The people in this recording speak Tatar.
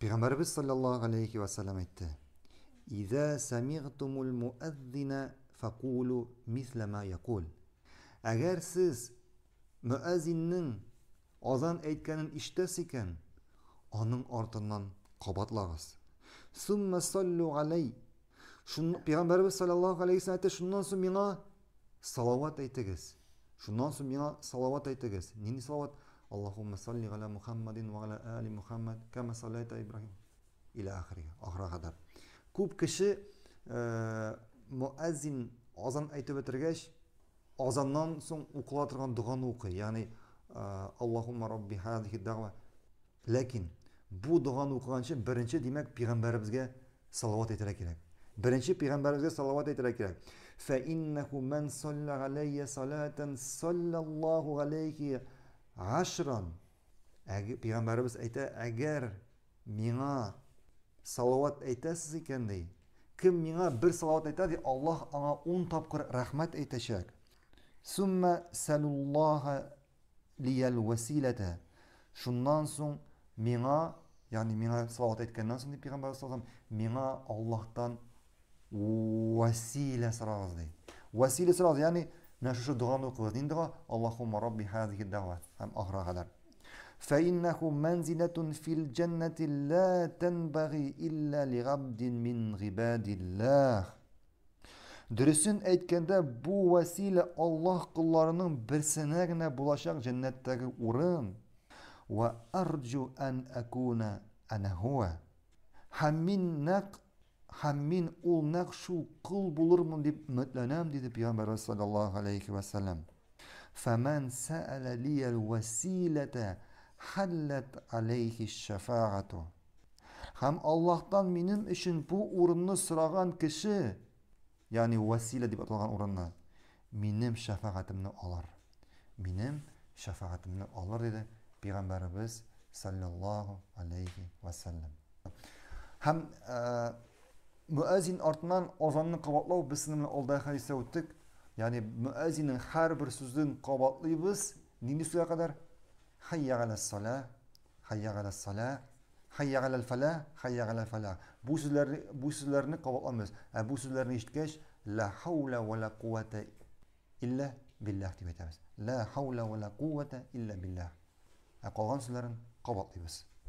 Пәйгамбәрбез саллаллаһу алейхи ва салам әйтте: "Изә самигтумул муаззина факулу мисла ма якул". Әгәр сез муаззинның азан әйткәнен иштәс икән, аның артыннан кабатлагыз. Сумма саллу алей. Шун Пәйгамбәрбез саллаллаһу алейхи ва салам шуннан соң миңа салават әйтегез. Шуннан соң миңа салават әйтегез. Нинди салават? Аллаһумма салли гала Мухаммадин ва гала али Мухаммад кама саллайта Ибрахим иля ахри. Ахра кадәр. Күп кеше э муаззин азан әйтеп бетергәч, азаннан соң укыла торган дуганы укый. Ягъни Аллаһумма Рабби хазихи дагва. Ләкин бу дуганы укыганчы беренче димәк пәйгамбәребезгә салават әйтергә кирәк. Беренче пәйгамбәребезгә салават әйтергә кирәк. Фа иннаху ман салла алейя салатан саллаллаһу алейхи ашран әгі, пиғамбарыбыз айта әгер миңа салават айтасыз екен дей кім миңа бір салават айта дей аллах аңа он тапқыр рахмат айтачак сумма сәлуллаха лиял уәсиләтә шуннан соң миңа яғни миңа салават айтқаннан соң дейді пиғамбар салам миңа аллахтан уәсилә сұрағыз дейді уәсилә сұрағыз яғни Нашушу дғану кудырдин дға, Аллаху ма Раби хазихи дагуа, ам ахра галар. Фа иннаху манзинатун фил джаннати ла танбаги илла лигабдин мин гибадиллах. Дарысын, айтканда, бу Аллаһ Аллах берсенә бирсанагина булашақ джаннаттаги урын. Ва арджу ан акуна ана хуа. Хаммин нақ. Хәм мин ул нәкъ шу кул булырмын дип мәтләнәм диде Пәйгамбәр саллаллаһу алейхи ва саллам. Фәмән саала лиял василата хәллат алейхи шәфаату. Хәм Аллаһтан минем өчен бу урынны сораган кеше, ягъни васила дип аталған урынны минем шәфаатымны алар. Минем шәфаатымны алар иде Пәйгамбәрбез саллаллаһу алейхи ва саллам. Хәм Мөәзин артынан азанны кабатлау без сезнең белән алдагы хәдистә үттек. Яни мөәзиннең һәр бер сүзен кабатлыйбыз. Нинди сүзгә кадәр? Хайя гала сала, хайя гала сала, хайя гала фала, хайя гала фала. Бу сүзләр бу сүзләрне кабатламыйбыз. Ә бу сүзләрне ишеткәч ла хаула ва ла илля дип әйтәбез. Ла хаула ва ла илля сүзләрен кабатлыйбыз.